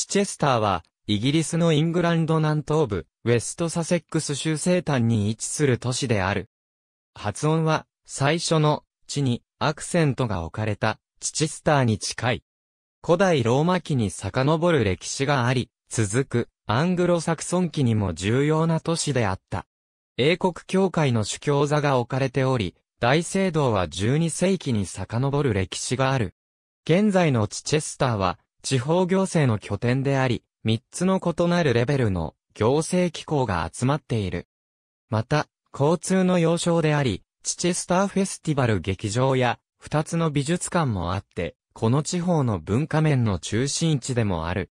チチェスターは、イギリスのイングランド南東部、ウェストサセックス州西端に位置する都市である。発音は、最初の、地に、アクセントが置かれた、チチスターに近い。古代ローマ期に遡る歴史があり、続く、アングロサクソン期にも重要な都市であった。英国教会の主教座が置かれており、大聖堂は12世紀に遡る歴史がある。現在のチチェスターは、地方行政の拠点であり、3つの異なるレベルの行政機構が集まっている。また、交通の要衝であり、チチェスターフェスティバル劇場や2つの美術館もあって、この地方の文化面の中心地でもある。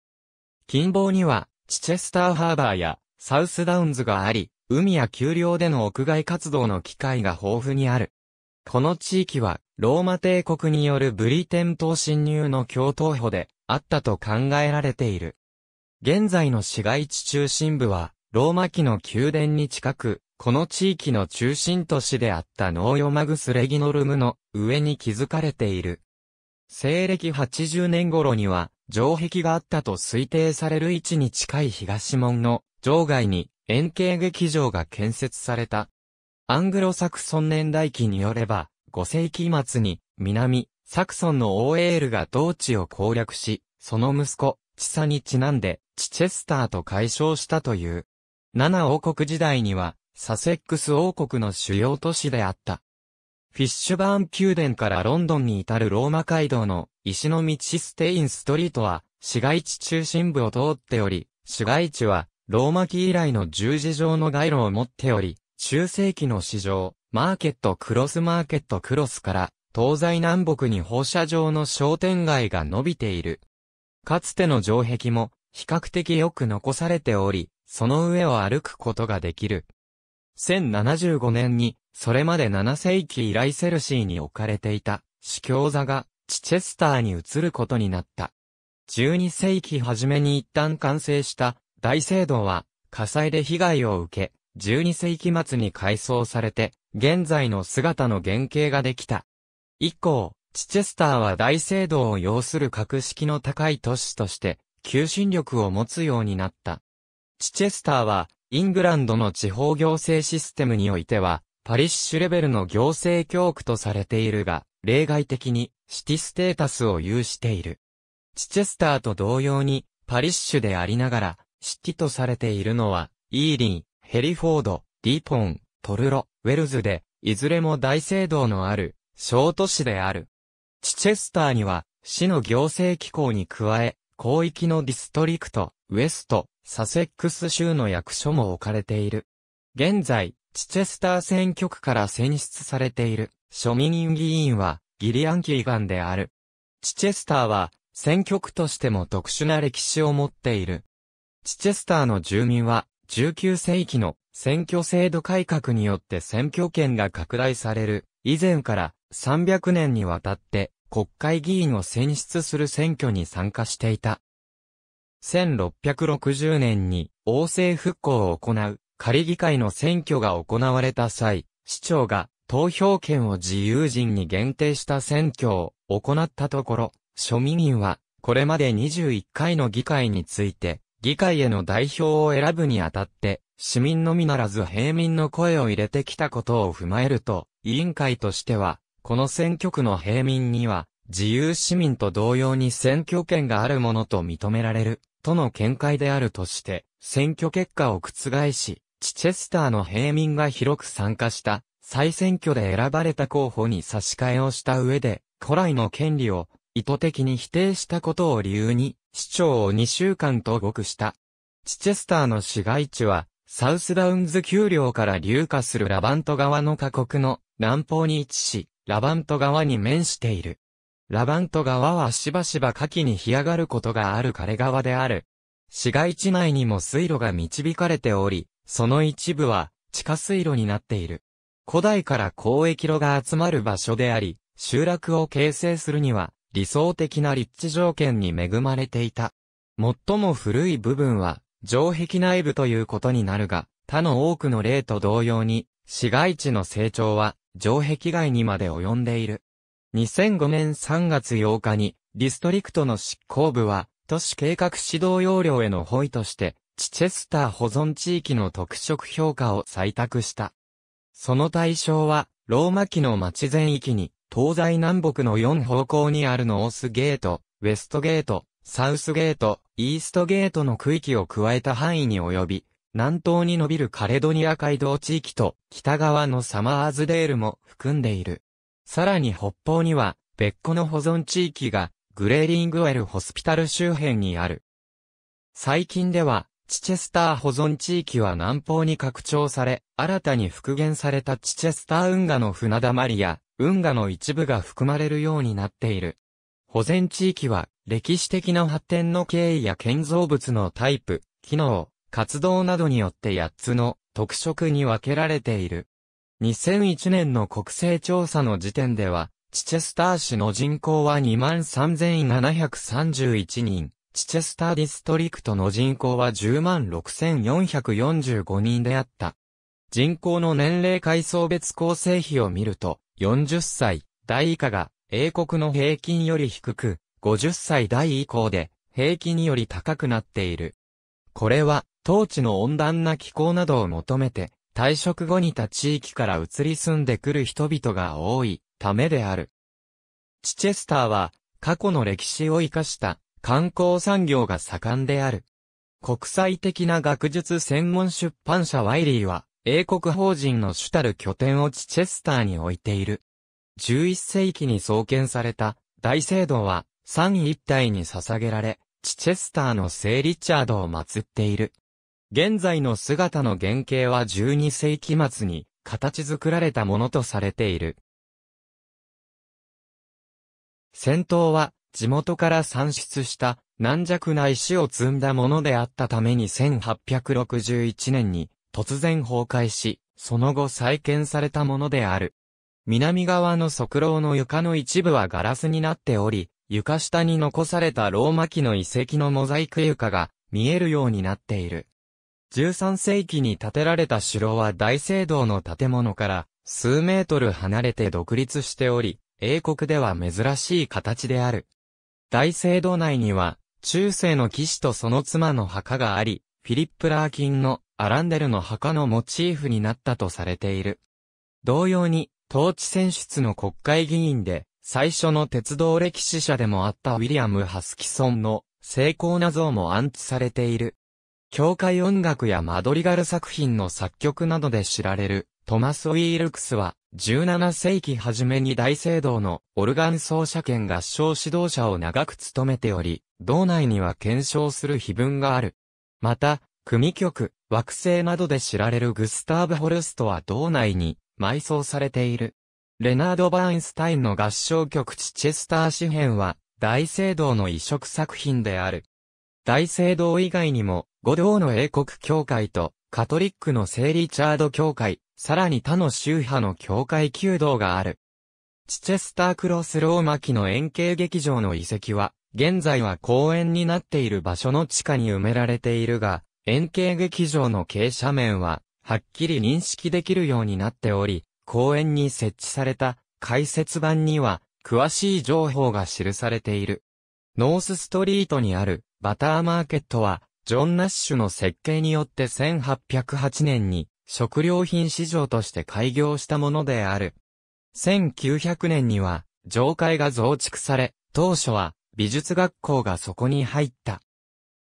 近傍には、チチェスターハーバーやサウスダウンズがあり、海や丘陵での屋外活動の機会が豊富にある。この地域は、ローマ帝国によるブリテン島侵入の共闘歩で、あったと考えられている。現在の市街地中心部は、ローマ期の宮殿に近く、この地域の中心都市であったノーヨマグスレギノルムの上に築かれている。西暦80年頃には、城壁があったと推定される位置に近い東門の場外に円形劇場が建設された。アングロサクソン年代記によれば、5世紀末に南、サクソンの o ーエールが同地を攻略し、その息子、チサにちなんで、チチェスターと解消したという。七王国時代には、サセックス王国の主要都市であった。フィッシュバーン宮殿からロンドンに至るローマ街道の石の道ステインストリートは市街地中心部を通っており、市街地はローマ期以来の十字状の街路を持っており、中世紀の市場、マーケットクロスマーケットクロスから東西南北に放射状の商店街が伸びている。かつての城壁も比較的よく残されており、その上を歩くことができる。1075年に、それまで7世紀以来セルシーに置かれていた、司教座が、チチェスターに移ることになった。12世紀初めに一旦完成した大聖堂は火災で被害を受け、12世紀末に改装されて、現在の姿の原型ができた。以降、チチェスターは大聖堂を要する格式の高い都市として、求心力を持つようになった。チチェスターは、イングランドの地方行政システムにおいては、パリッシュレベルの行政教区とされているが、例外的にシティステータスを有している。チチェスターと同様に、パリッシュでありながら、シティとされているのは、イーリン、ヘリフォード、ディーポン、トルロ、ウェルズで、いずれも大聖堂のある、小都市である。チチェスターには、市の行政機構に加え、広域のディストリクト、ウエスト、サセックス州の役所も置かれている。現在、チチェスター選挙区から選出されている、庶民議員は、ギリアン・キーガンである。チチェスターは、選挙区としても特殊な歴史を持っている。チチェスターの住民は、19世紀の選挙制度改革によって選挙権が拡大される、以前から300年にわたって国会議員を選出する選挙に参加していた。1660年に王政復興を行う仮議会の選挙が行われた際、市長が投票権を自由人に限定した選挙を行ったところ、庶民員はこれまで21回の議会について、議会への代表を選ぶにあたって、市民のみならず平民の声を入れてきたことを踏まえると、委員会としては、この選挙区の平民には、自由市民と同様に選挙権があるものと認められる、との見解であるとして、選挙結果を覆し、チチェスターの平民が広く参加した、再選挙で選ばれた候補に差し替えをした上で、古来の権利を意図的に否定したことを理由に、市長を2週間と動くした。チチェスターの市街地は、サウスダウンズ丘陵から流下するラバント川の河国の南方に位置し、ラバント川に面している。ラバント川はしばしば夏季に干上がることがある枯れ川である。市街地内にも水路が導かれており、その一部は地下水路になっている。古代から交易路が集まる場所であり、集落を形成するには理想的な立地条件に恵まれていた。最も古い部分は城壁内部ということになるが、他の多くの例と同様に、市街地の成長は城壁外にまで及んでいる。2005年3月8日に、ディストリクトの執行部は、都市計画指導要領への保意として、チチェスター保存地域の特色評価を採択した。その対象は、ローマ期の町全域に、東西南北の4方向にあるノースゲート、ウェストゲート、サウスゲート、イーストゲートの区域を加えた範囲に及び、南東に伸びるカレドニア街道地域と北側のサマーズデールも含んでいる。さらに北方には別個の保存地域がグレーリングウェルホスピタル周辺にある。最近ではチチェスター保存地域は南方に拡張され、新たに復元されたチチェスター運河の船だまりや運河の一部が含まれるようになっている。保全地域は歴史的な発展の経緯や建造物のタイプ、機能、活動などによって8つの特色に分けられている。2001年の国勢調査の時点では、チチェスター市の人口は23,731人、チチェスターディストリクトの人口は106,445人であった。人口の年齢階層別構成比を見ると、40歳代以下が英国の平均より低く、50歳代以降で平均より高くなっている。これは当地の温暖な気候などを求めて、退職後に他地域から移り住んでくる人々が多いためである。チチェスターは、過去の歴史を生かした観光産業が盛んである。国際的な学術専門出版社ワイリーは、英国法人の主たる拠点をチチェスターに置いている。11世紀に創建された大聖堂は、三位一体に捧げられ、チチェスターの聖リチャードを祀っている。現在の姿の原型は12世紀末に形作られたものとされている。戦闘は地元から産出した軟弱な石を積んだものであったために1861年に突然崩壊し、その後再建されたものである。南側の側廊の床の一部はガラスになっており、床下に残されたローマ期の遺跡のモザイク床が見えるようになっている。13世紀に建てられた城は大聖堂の建物から数メートル離れて独立しており、英国では珍しい形である。大聖堂内には、中世の騎士とその妻の墓があり、フィリップ・ラーキンのアランデルの墓のモチーフになったとされている。同様に、統治選出の国会議員で、最初の鉄道歴史者でもあったウィリアム・ハスキソンの成功な像も安置されている。教会音楽やマドリガル作品の作曲などで知られる、トマス・ウィールクスは、17世紀初めに大聖堂のオルガン奏者兼合唱指導者を長く務めており、道内には検証する碑文がある。また、組曲、惑星などで知られるグスターブ・ホルストは道内に埋葬されている。レナード・バーンスタインの合唱曲チチェスター詩編は、大聖堂の移植作品である。大聖堂以外にも、五道の英国教会と、カトリックの聖リチャード教会、さらに他の宗派の教会弓道がある。チチェスタークロスローマ期の円形劇場の遺跡は、現在は公園になっている場所の地下に埋められているが、円形劇場の傾斜面は、はっきり認識できるようになっており、公園に設置された解説版には、詳しい情報が記されている。ノースストリートにあるバターマーケットは、ジョン・ナッシュの設計によって1808年に食料品市場として開業したものである。1900年には上階が増築され、当初は美術学校がそこに入った。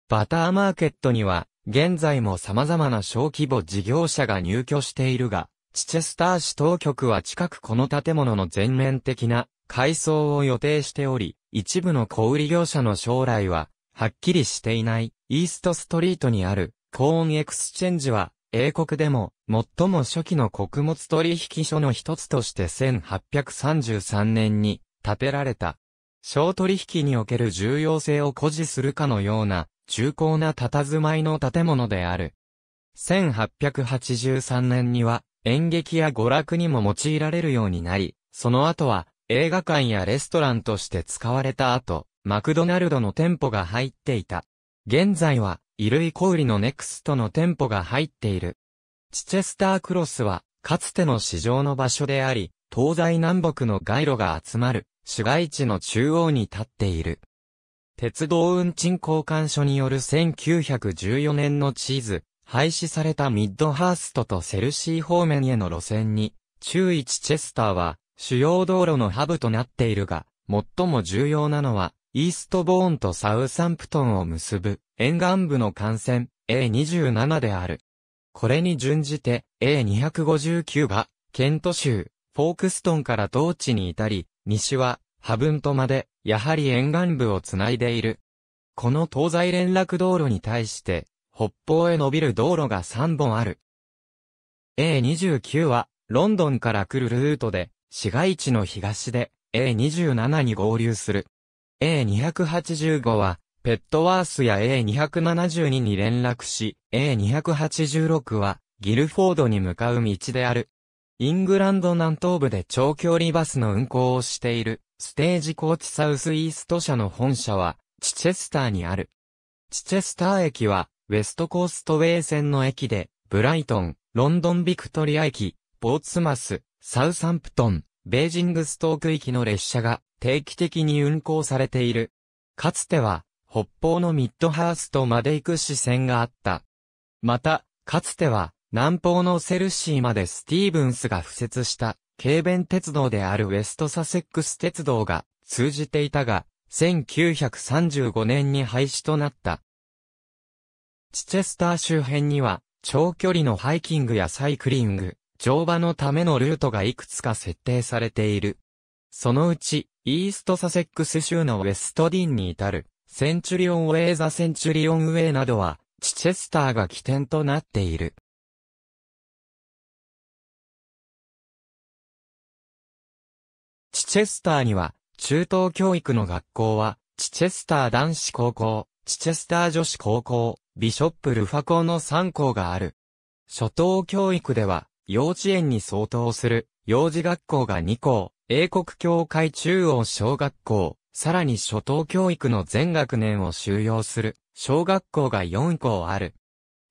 バターマーケットには現在も様々な小規模事業者が入居しているが、チチェスター市当局は近くこの建物の全面的な改装を予定しており、一部の小売業者の将来ははっきりしていないイーストストリートにあるコーンエクスチェンジは英国でも最も初期の穀物取引所の一つとして1833年に建てられた。小取引における重要性を誇示するかのような重厚な佇まいの建物である。1883年には演劇や娯楽にも用いられるようになり、その後は映画館やレストランとして使われた後、マクドナルドの店舗が入っていた。現在は、衣類小売のネクストの店舗が入っている。チチェスタークロスは、かつての市場の場所であり、東西南北の街路が集まる、市街地の中央に立っている。鉄道運賃交換所による1914年の地図、廃止されたミッドハーストとセルシー方面への路線に、中一チェスターは主要道路のハブとなっているが、最も重要なのはイーストボーンとサウサンプトンを結ぶ沿岸部の幹線 A27 である。これに準じて A259 はケント州フォークストンから同地に至り、西はハブントまでやはり沿岸部をつないでいる。この東西連絡道路に対して北方へ伸びる道路が3本ある。A29 はロンドンから来るルートで市街地の東で A27 に合流する。A285 は、ペットワースや A272 に連絡し、A286 は、ギルフォードに向かう道である。イングランド南東部で長距離バスの運行をしている、ステージコーチサウスイースト社の本社は、チチェスターにある。チチェスター駅は、ウェストコーストウェイ線の駅で、ブライトン、ロンドンビクトリア駅、ポーツマス、サウサンプトン、ベージングストーク域の列車が定期的に運行されている。かつては、北方のミッドハーストまで行く支線があった。また、かつては、南方のセルシーまでスティーブンスが付設した、軽便鉄道であるウェストサセックス鉄道が通じていたが、1935年に廃止となった。チチェスター周辺には、長距離のハイキングやサイクリング、乗馬のためのルートがいくつか設定されている。そのうち、イーストサセックス州のウェストディンに至る、センチュリオンウェイザセンチュリオンウェイなどは、チチェスターが起点となっている。チチェスターには、中等教育の学校は、チチェスター男子高校、チチェスター女子高校、ビショップルファ校の3校がある。初等教育では、幼稚園に相当する、幼児学校が2校、英国教会中央小学校、さらに初等教育の全学年を収容する、小学校が4校ある。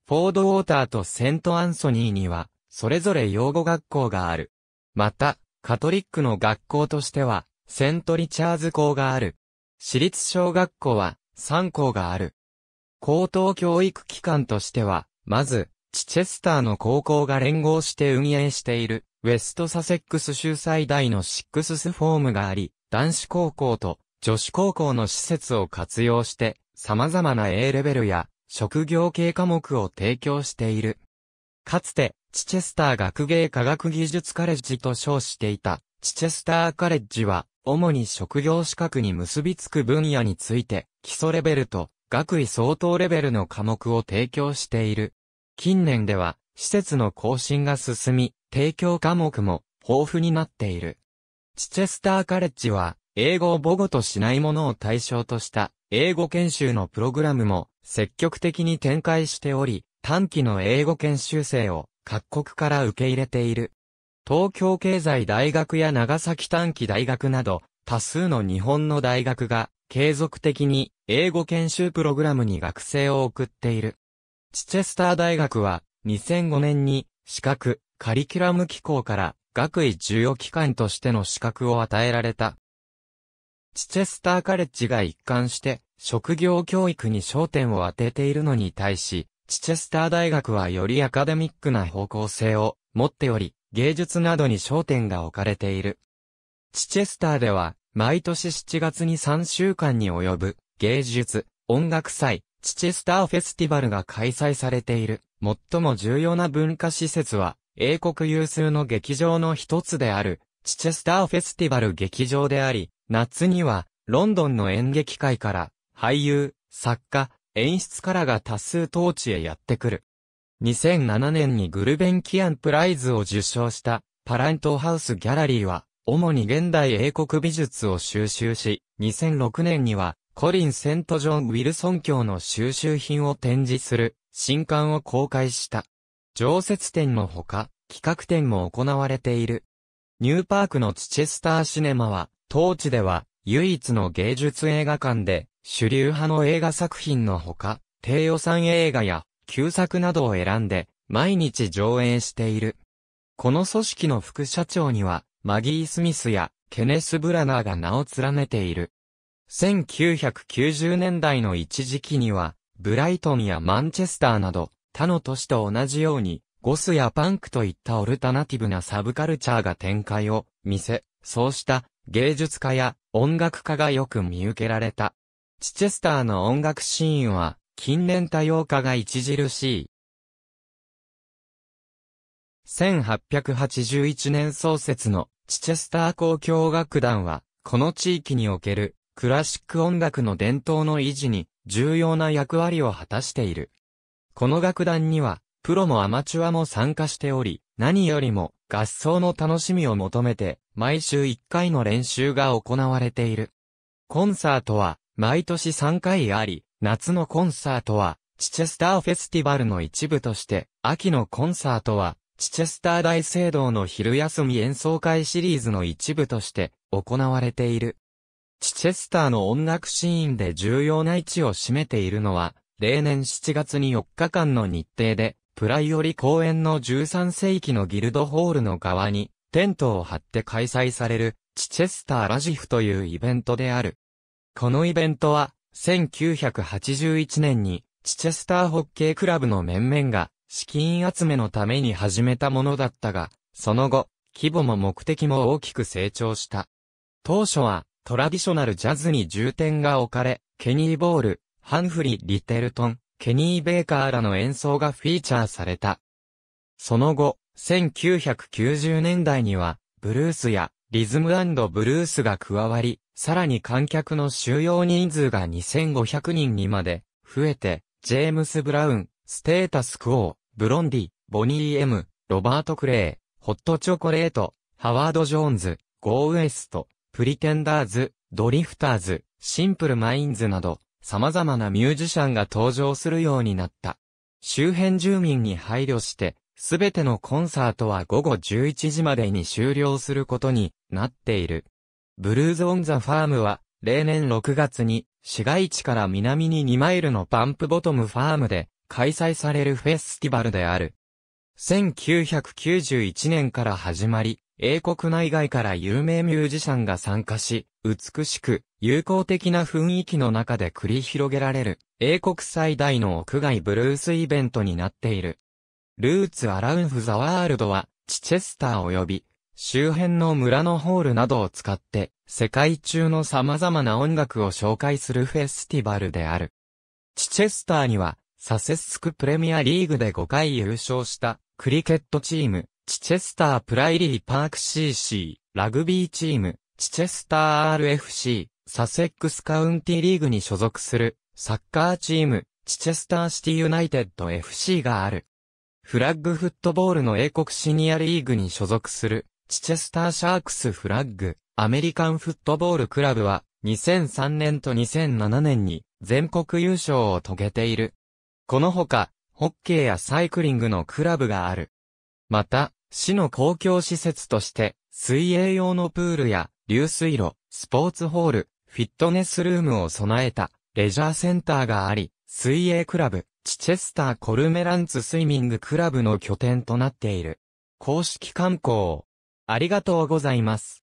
フォードウォーターとセントアンソニーには、それぞれ養護学校がある。また、カトリックの学校としては、セントリチャーズ校がある。私立小学校は、3校がある。高等教育機関としては、まず、チチェスターの高校が連合して運営している、ウェストサセックス州最大のシックススフォームがあり、男子高校と女子高校の施設を活用して、様々な A レベルや職業系科目を提供している。かつて、チチェスター学芸科学技術カレッジと称していた、チチェスターカレッジは、主に職業資格に結びつく分野について、基礎レベルと学位相当レベルの科目を提供している。近年では、施設の更新が進み、提供科目も豊富になっている。チチェスターカレッジは、英語を母語としないものを対象とした英語研修のプログラムも積極的に展開しており、短期の英語研修生を各国から受け入れている。東京経済大学や長崎短期大学など、多数の日本の大学が継続的に英語研修プログラムに学生を送っている。チチェスター大学は、2005年に、資格、カリキュラム機構から、学位授与機関としての資格を与えられた。チチェスターカレッジが一貫して、職業教育に焦点を当てているのに対し、チチェスター大学はよりアカデミックな方向性を持っており、芸術などに焦点が置かれている。チチェスターでは、毎年7月に3週間に及ぶ、芸術、音楽祭、チチェスターフェスティバルが開催されている、最も重要な文化施設は、英国有数の劇場の一つである、チチェスターフェスティバル劇場であり、夏には、ロンドンの演劇界から、俳優、作家、演出からが多数当地へやってくる。2007年にグルベンキアンプライズを受賞した、パラントハウスギャラリーは、主に現代英国美術を収集し、2006年には、コリン・セント・ジョン・ウィルソン教の収集品を展示する新刊を公開した。常設展のほか、企画展も行われている。ニューパークのチチェスターシネマは、当地では唯一の芸術映画館で、主流派の映画作品のほか、低予算映画や旧作などを選んで、毎日上映している。この組織の副社長には、マギー・スミスやケネス・ブラナーが名を連ねている。1990年代の一時期には、ブライトンやマンチェスターなど、他の都市と同じように、ゴスやパンクといったオルタナティブなサブカルチャーが展開を見せ、そうした芸術家や音楽家がよく見受けられた。チチェスターの音楽シーンは近年多様化が著しい。1881年創設のチチェスター交響楽団は、この地域におけるクラシック音楽の伝統の維持に重要な役割を果たしている。この楽団には、プロもアマチュアも参加しており、何よりも合奏の楽しみを求めて、毎週1回の練習が行われている。コンサートは、毎年3回あり、夏のコンサートは、チチェスターフェスティバルの一部として、秋のコンサートは、チチェスター大聖堂の昼休み演奏会シリーズの一部として行われている。チチェスターの音楽シーンで重要な位置を占めているのは、例年7月に4日間の日程で、プライオリ公園の13世紀のギルドホールの側に、テントを張って開催される、チチェスターラジフというイベントである。このイベントは、1981年に、チチェスターホッケークラブの面々が、資金集めのために始めたものだったが、その後、規模も目的も大きく成長した。当初は、トラディショナルジャズに重点が置かれ、ケニー・ボール、ハンフリー・リテルトン、ケニー・ベーカーらの演奏がフィーチャーされた。その後、1990年代には、ブルースやリズムブルースが加わり、さらに観客の収容人数が2500人にまで増えて、ジェームス・ブラウン、ステータス・クオー、ブロンディ、ボニー・エム、ロバート・クレイ、ホット・チョコレート、ハワード・ジョーンズ、ゴー・ウエスト、プリテンダーズ、ドリフターズ、シンプルマインズなど、様々なミュージシャンが登場するようになった。周辺住民に配慮して、すべてのコンサートは午後11時までに終了することになっている。ブルーズ・オン・ザ・ファームは、例年6月に、市街地から南に2マイルのパンプボトムファームで開催されるフェスティバルである。1991年から始まり、英国内外から有名ミュージシャンが参加し、美しく、友好的な雰囲気の中で繰り広げられる、英国最大の屋外ブルースイベントになっている。ルーツアラウンフザワールドは、チチェスター及び、周辺の村のホールなどを使って、世界中の様々な音楽を紹介するフェスティバルである。チチェスターには、サセスクプレミアリーグで5回優勝した、クリケットチーム、チチェスタープライリーパーク CC、ラグビーチーム、チチェスター RFC、サセックスカウンティリーグに所属する、サッカーチーム、チチェスターシティユナイテッド FC がある。フラッグフットボールの英国シニアリーグに所属する、チチェスターシャークスフラッグ、アメリカンフットボールクラブは、2003年と2007年に、全国優勝を遂げている。このほか、ホッケーやサイクリングのクラブがある。また、市の公共施設として、水泳用のプールや流水路、スポーツホール、フィットネスルームを備えたレジャーセンターがあり、水泳クラブ、チチェスターコルメランツスイミングクラブの拠点となっている。公式観光。ありがとうございます。